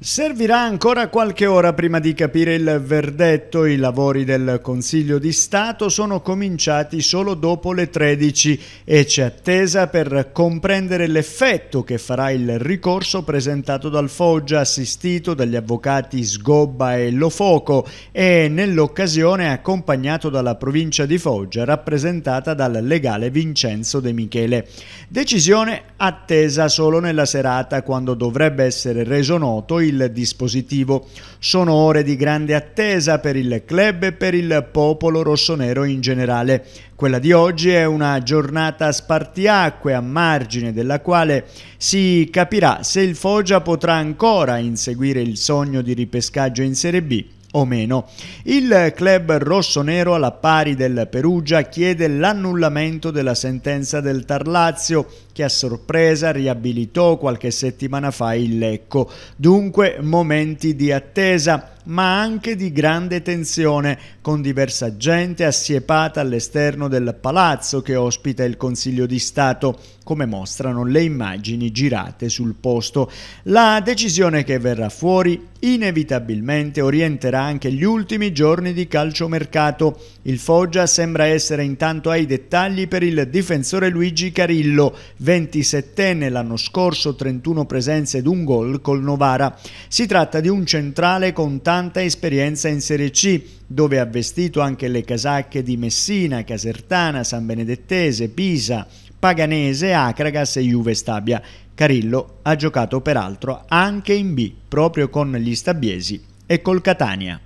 Servirà ancora qualche ora prima di capire il verdetto. I lavori del Consiglio di Stato sono cominciati solo dopo le 13 e c'è attesa per comprendere l'effetto che farà il ricorso presentato dal Foggia, assistito dagli avvocati Sgobba e Lofoco e nell'occasione accompagnato dalla provincia di Foggia, rappresentata dal legale Vincenzo De Michele. Decisione attesa solo nella serata, quando dovrebbe essere reso noto il il dispositivo. Sono ore di grande attesa per il club e per il popolo rossonero in generale. Quella di oggi è una giornata spartiacque a margine della quale si capirà se il Foggia potrà ancora inseguire il sogno di ripescaggio in Serie B o meno. Il club rossonero alla pari del Perugia chiede l'annullamento della sentenza del Tarlazio che a sorpresa riabilitò qualche settimana fa il Lecco. Dunque momenti di attesa ma anche di grande tensione, con diversa gente assiepata all'esterno del palazzo che ospita il Consiglio di Stato, come mostrano le immagini girate sul posto. La decisione che verrà fuori inevitabilmente orienterà anche gli ultimi giorni di calciomercato. Il Foggia sembra essere intanto ai dettagli per il difensore Luigi Carillo, 27enne l'anno scorso, 31 presenze ed un gol col Novara. Si tratta di un centrale con tanta esperienza in Serie C, dove ha vestito anche le casacche di Messina, Casertana, San Benedettese, Pisa, Paganese, Acragas e Juve Stabia. Carillo ha giocato peraltro anche in B, proprio con gli Stabiesi e col Catania.